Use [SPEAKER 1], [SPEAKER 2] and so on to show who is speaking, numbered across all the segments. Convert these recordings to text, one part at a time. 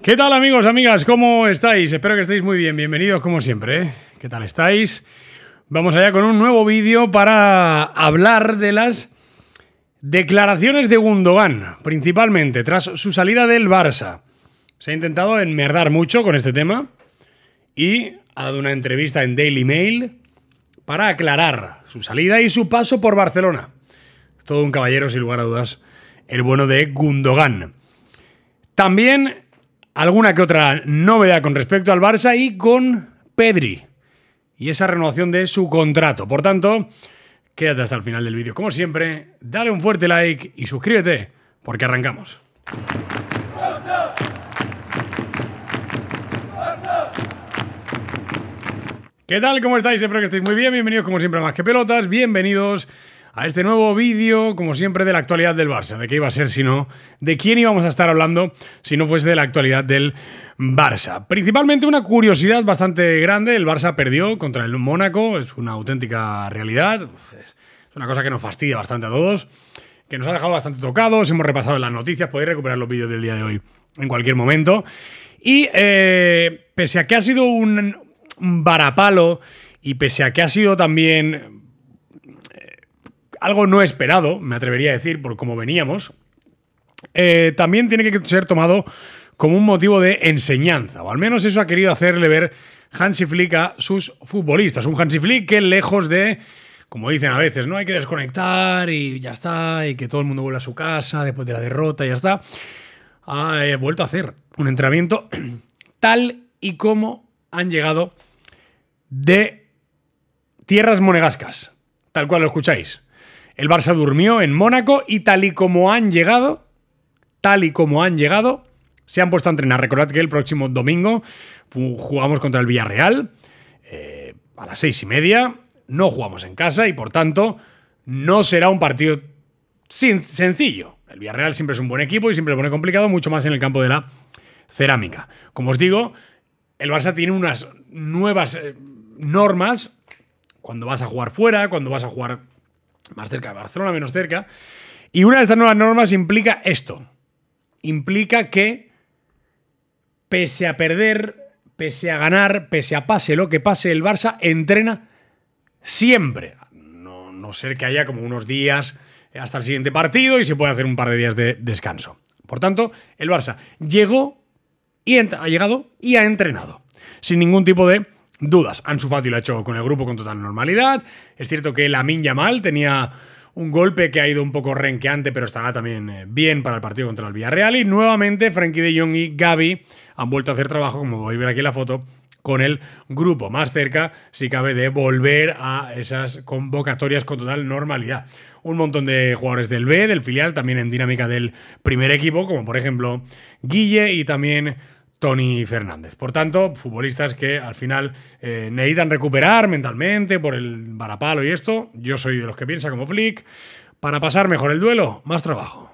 [SPEAKER 1] ¿Qué tal amigos, amigas? ¿Cómo estáis? Espero que estéis muy bien. Bienvenidos como siempre. ¿eh? ¿Qué tal estáis? Vamos allá con un nuevo vídeo para hablar de las declaraciones de Gundogan, principalmente tras su salida del Barça. Se ha intentado enmerdar mucho con este tema y ha dado una entrevista en Daily Mail para aclarar su salida y su paso por Barcelona. Todo un caballero, sin lugar a dudas, el bueno de Gundogan. También alguna que otra novedad con respecto al Barça y con Pedri y esa renovación de su contrato. Por tanto, quédate hasta el final del vídeo. Como siempre, dale un fuerte like y suscríbete porque arrancamos. ¿Qué tal? ¿Cómo estáis? Espero que estéis muy bien. Bienvenidos como siempre a Más que Pelotas. Bienvenidos a este nuevo vídeo, como siempre, de la actualidad del Barça. ¿De qué iba a ser si no? ¿De quién íbamos a estar hablando si no fuese de la actualidad del Barça? Principalmente una curiosidad bastante grande. El Barça perdió contra el Mónaco, es una auténtica realidad. Es una cosa que nos fastidia bastante a todos, que nos ha dejado bastante tocados. Hemos repasado las noticias, podéis recuperar los vídeos del día de hoy en cualquier momento. Y eh, pese a que ha sido un varapalo y pese a que ha sido también algo no esperado, me atrevería a decir, por cómo veníamos, eh, también tiene que ser tomado como un motivo de enseñanza, o al menos eso ha querido hacerle ver Hansi Flick a sus futbolistas. Un Hansi Flick que lejos de, como dicen a veces, no hay que desconectar y ya está, y que todo el mundo vuelva a su casa después de la derrota y ya está, ha eh, vuelto a hacer un entrenamiento tal y como han llegado de tierras monegascas, tal cual lo escucháis. El Barça durmió en Mónaco y tal y como han llegado, tal y como han llegado, se han puesto a entrenar. Recordad que el próximo domingo jugamos contra el Villarreal eh, a las seis y media. No jugamos en casa y por tanto no será un partido sencillo. El Villarreal siempre es un buen equipo y siempre lo pone complicado, mucho más en el campo de la cerámica. Como os digo, el Barça tiene unas nuevas eh, normas cuando vas a jugar fuera, cuando vas a jugar más cerca de Barcelona, menos cerca. Y una de estas nuevas normas implica esto. Implica que, pese a perder, pese a ganar, pese a pase lo que pase, el Barça entrena siempre. No, no ser que haya como unos días hasta el siguiente partido y se puede hacer un par de días de descanso. Por tanto, el Barça llegó y ha llegado y ha entrenado. Sin ningún tipo de dudas. Ansu Fati lo ha hecho con el grupo con total normalidad. Es cierto que la minya mal tenía un golpe que ha ido un poco renqueante, pero estará también eh, bien para el partido contra el Villarreal. Y nuevamente, Frankie de Jong y Gaby han vuelto a hacer trabajo, como podéis ver aquí en la foto, con el grupo más cerca, si cabe, de volver a esas convocatorias con total normalidad. Un montón de jugadores del B, del filial, también en dinámica del primer equipo, como por ejemplo Guille y también Tony Fernández. Por tanto, futbolistas que al final eh, necesitan recuperar mentalmente por el varapalo y esto. Yo soy de los que piensa como Flick. Para pasar mejor el duelo, más trabajo.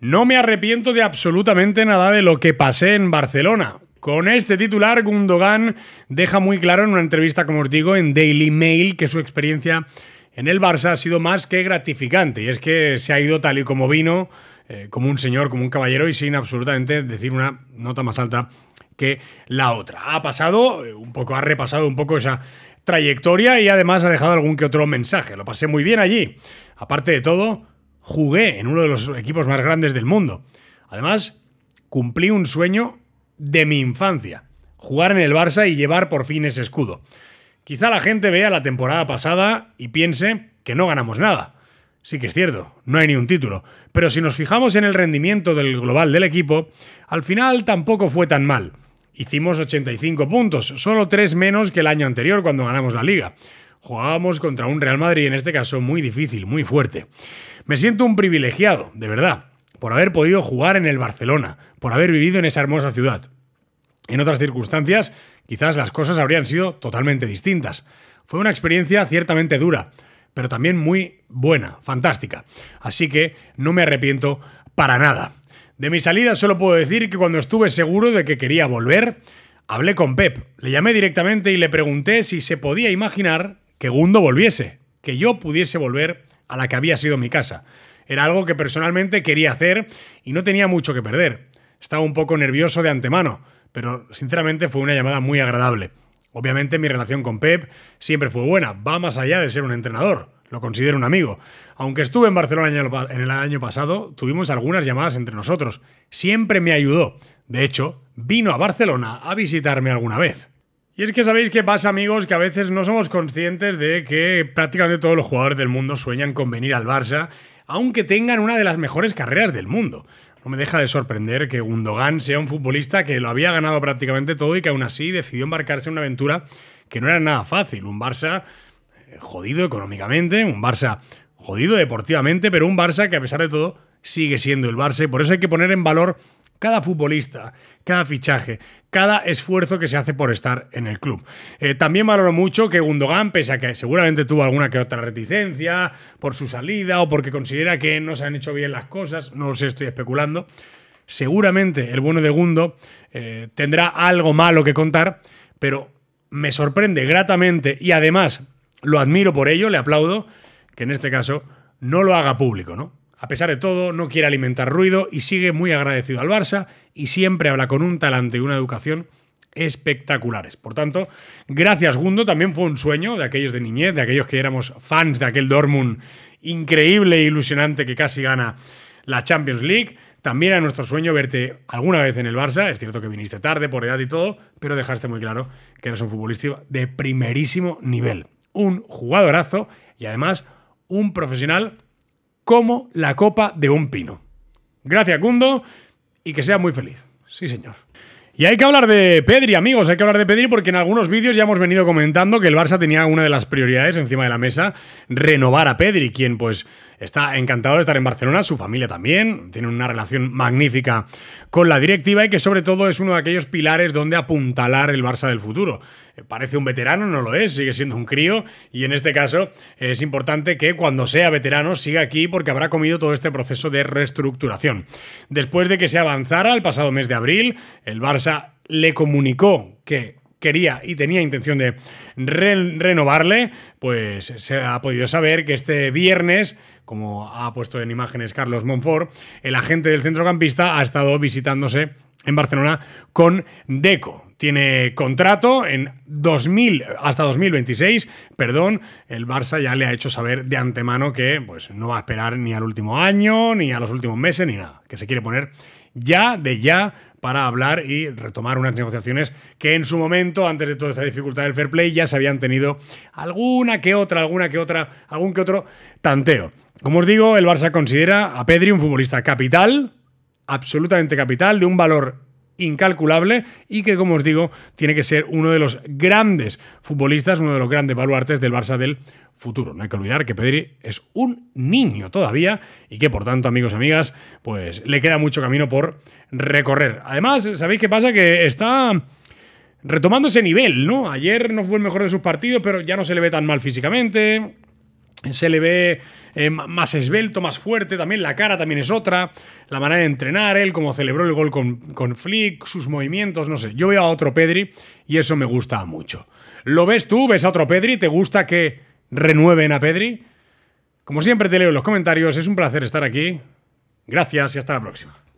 [SPEAKER 1] No me arrepiento de absolutamente nada de lo que pasé en Barcelona. Con este titular, Gundogan deja muy claro en una entrevista, como os digo, en Daily Mail, que su experiencia en el Barça ha sido más que gratificante. Y es que se ha ido tal y como vino, eh, como un señor, como un caballero y sin absolutamente decir una nota más alta que la otra. Ha pasado, eh, un poco, ha repasado un poco esa trayectoria y además ha dejado algún que otro mensaje. Lo pasé muy bien allí. Aparte de todo, jugué en uno de los equipos más grandes del mundo. Además, cumplí un sueño de mi infancia, jugar en el Barça y llevar por fin ese escudo. Quizá la gente vea la temporada pasada y piense que no ganamos nada. Sí que es cierto, no hay ni un título, pero si nos fijamos en el rendimiento del global del equipo, al final tampoco fue tan mal. Hicimos 85 puntos, solo 3 menos que el año anterior cuando ganamos la liga. Jugábamos contra un Real Madrid en este caso muy difícil, muy fuerte. Me siento un privilegiado, de verdad, por haber podido jugar en el Barcelona, por haber vivido en esa hermosa ciudad. En otras circunstancias, quizás las cosas habrían sido totalmente distintas. Fue una experiencia ciertamente dura, pero también muy buena, fantástica. Así que no me arrepiento para nada. De mi salida solo puedo decir que cuando estuve seguro de que quería volver, hablé con Pep, le llamé directamente y le pregunté si se podía imaginar que Gundo volviese, que yo pudiese volver a la que había sido mi casa. Era algo que personalmente quería hacer y no tenía mucho que perder. Estaba un poco nervioso de antemano, pero sinceramente fue una llamada muy agradable. Obviamente mi relación con Pep siempre fue buena, va más allá de ser un entrenador, lo considero un amigo. Aunque estuve en Barcelona en el año pasado, tuvimos algunas llamadas entre nosotros, siempre me ayudó. De hecho, vino a Barcelona a visitarme alguna vez. Y es que sabéis que pasa, amigos, que a veces no somos conscientes de que prácticamente todos los jugadores del mundo sueñan con venir al Barça, aunque tengan una de las mejores carreras del mundo. No me deja de sorprender que Gundogan sea un futbolista que lo había ganado prácticamente todo y que aún así decidió embarcarse en una aventura que no era nada fácil. Un Barça eh, jodido económicamente, un Barça jodido deportivamente, pero un Barça que a pesar de todo sigue siendo el Barça y por eso hay que poner en valor cada futbolista, cada fichaje, cada esfuerzo que se hace por estar en el club. Eh, también valoro mucho que Gundogan, pese a que seguramente tuvo alguna que otra reticencia por su salida o porque considera que no se han hecho bien las cosas, no lo sé, estoy especulando, seguramente el bueno de Gundo eh, tendrá algo malo que contar, pero me sorprende gratamente y además lo admiro por ello, le aplaudo, que en este caso no lo haga público, ¿no? a pesar de todo, no quiere alimentar ruido y sigue muy agradecido al Barça y siempre habla con un talante y una educación espectaculares. Por tanto, gracias Gundo, también fue un sueño de aquellos de niñez, de aquellos que éramos fans de aquel Dortmund increíble e ilusionante que casi gana la Champions League. También era nuestro sueño verte alguna vez en el Barça. Es cierto que viniste tarde por edad y todo, pero dejaste muy claro que eres un futbolista de primerísimo nivel. Un jugadorazo y además un profesional como la copa de un pino. Gracias, Cundo, y que sea muy feliz. Sí, señor. Y hay que hablar de Pedri, amigos, hay que hablar de Pedri porque en algunos vídeos ya hemos venido comentando que el Barça tenía una de las prioridades encima de la mesa, renovar a Pedri, quien pues está encantado de estar en Barcelona, su familia también, tiene una relación magnífica con la directiva y que sobre todo es uno de aquellos pilares donde apuntalar el Barça del futuro. Eh, parece un veterano, no lo es, sigue siendo un crío y en este caso eh, es importante que cuando sea veterano siga aquí porque habrá comido todo este proceso de reestructuración. Después de que se avanzara el pasado mes de abril, el Barça le comunicó que quería y tenía intención de renovarle, pues se ha podido saber que este viernes como ha puesto en imágenes Carlos Monfort, el agente del centrocampista ha estado visitándose en Barcelona con Deco. Tiene contrato en 2000 hasta 2026, perdón, el Barça ya le ha hecho saber de antemano que pues no va a esperar ni al último año, ni a los últimos meses, ni nada, que se quiere poner ya de ya para hablar y retomar unas negociaciones que en su momento, antes de toda esta dificultad del fair play, ya se habían tenido alguna que otra, alguna que otra, algún que otro tanteo. Como os digo, el Barça considera a Pedri un futbolista capital, absolutamente capital, de un valor incalculable y que, como os digo, tiene que ser uno de los grandes futbolistas, uno de los grandes baluartes del Barça del futuro. No hay que olvidar que Pedri es un niño todavía y que, por tanto, amigos y amigas, pues le queda mucho camino por recorrer. Además, ¿sabéis qué pasa? Que está retomando ese nivel, ¿no? Ayer no fue el mejor de sus partidos, pero ya no se le ve tan mal físicamente se le ve eh, más esbelto, más fuerte, también la cara también es otra, la manera de entrenar, él como celebró el gol con, con Flick, sus movimientos, no sé, yo veo a otro Pedri y eso me gusta mucho. ¿Lo ves tú? ¿Ves a otro Pedri? ¿Te gusta que renueven a Pedri? Como siempre te leo en los comentarios, es un placer estar aquí, gracias y hasta la próxima.